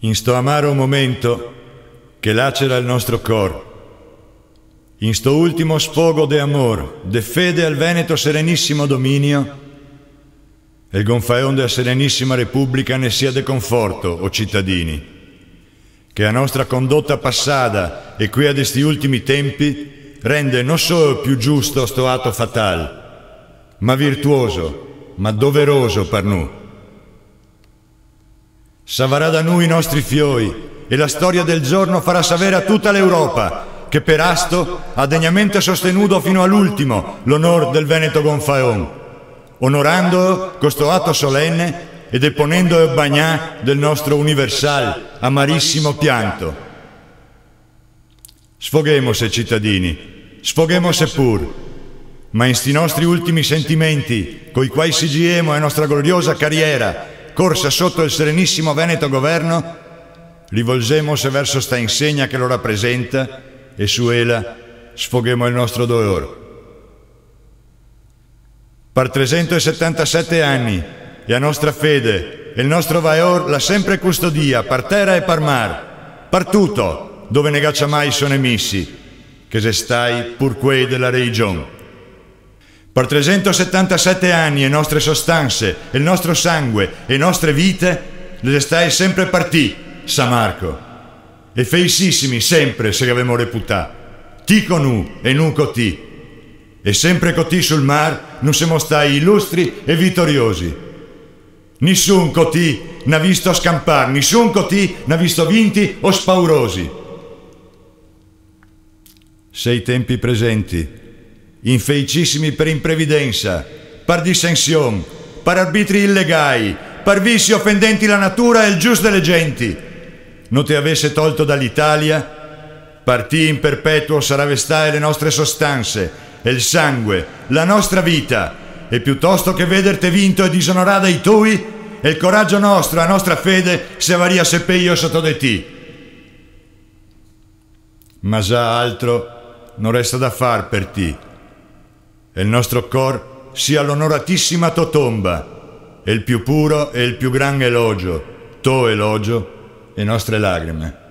in sto amaro momento che lacera il nostro cor, in sto ultimo sfogo de amor, de fede al Veneto serenissimo dominio, e il gonfaeon della serenissima Repubblica ne sia de conforto, o cittadini, che a nostra condotta passata e qui ad esti ultimi tempi rende non solo più giusto sto atto fatal, ma virtuoso, ma doveroso per noi Savarà da noi i nostri fiori e la storia del giorno farà sapere a tutta l'Europa che per Asto ha degnamente sostenuto fino all'ultimo l'onor del Veneto Gonfaon, onorando questo atto solenne e deponendo il bagnà del nostro universal amarissimo pianto. Sfoghemose cittadini, sfoghemose pur, ma in sti nostri ultimi sentimenti, coi quali sigiemo la nostra gloriosa carriera, corsa sotto il serenissimo Veneto governo, rivolgemos verso sta insegna che lo rappresenta e su ela sfoghemo il nostro dolore. Par 377 anni e a nostra fede e il nostro valor la sempre custodia par terra e par mar, per tutto dove ne gaccia mai sono emissi, che se stai pur quei della regione. Per 377 anni e nostre sostanze, il nostro sangue, e nostre vite, le stai sempre partì, San Marco. E feississimi sempre se avevamo reputà. Ti conu e non cotì. E sempre cotì sul mar non siamo stati illustri e vittoriosi. Nessun cotì n'ha visto scampar, nessun cotì n'ha visto vinti o spaurosi. Sei tempi presenti infelicissimi per imprevidenza, per dissension, per arbitri illegali, per visi offendenti la natura e il gius delle genti. Non ti avesse tolto dall'Italia, partì in perpetuo saravestai le nostre sostanze, il sangue, la nostra vita, e piuttosto che vederti vinto e disonorato i tui, il coraggio nostro, la nostra fede, se varia seppe sotto di ti. Ma già altro non resta da far per ti e il nostro cor sia l'onoratissima tua tomba, e il più puro e il più grande elogio, tuo elogio e nostre lacrime.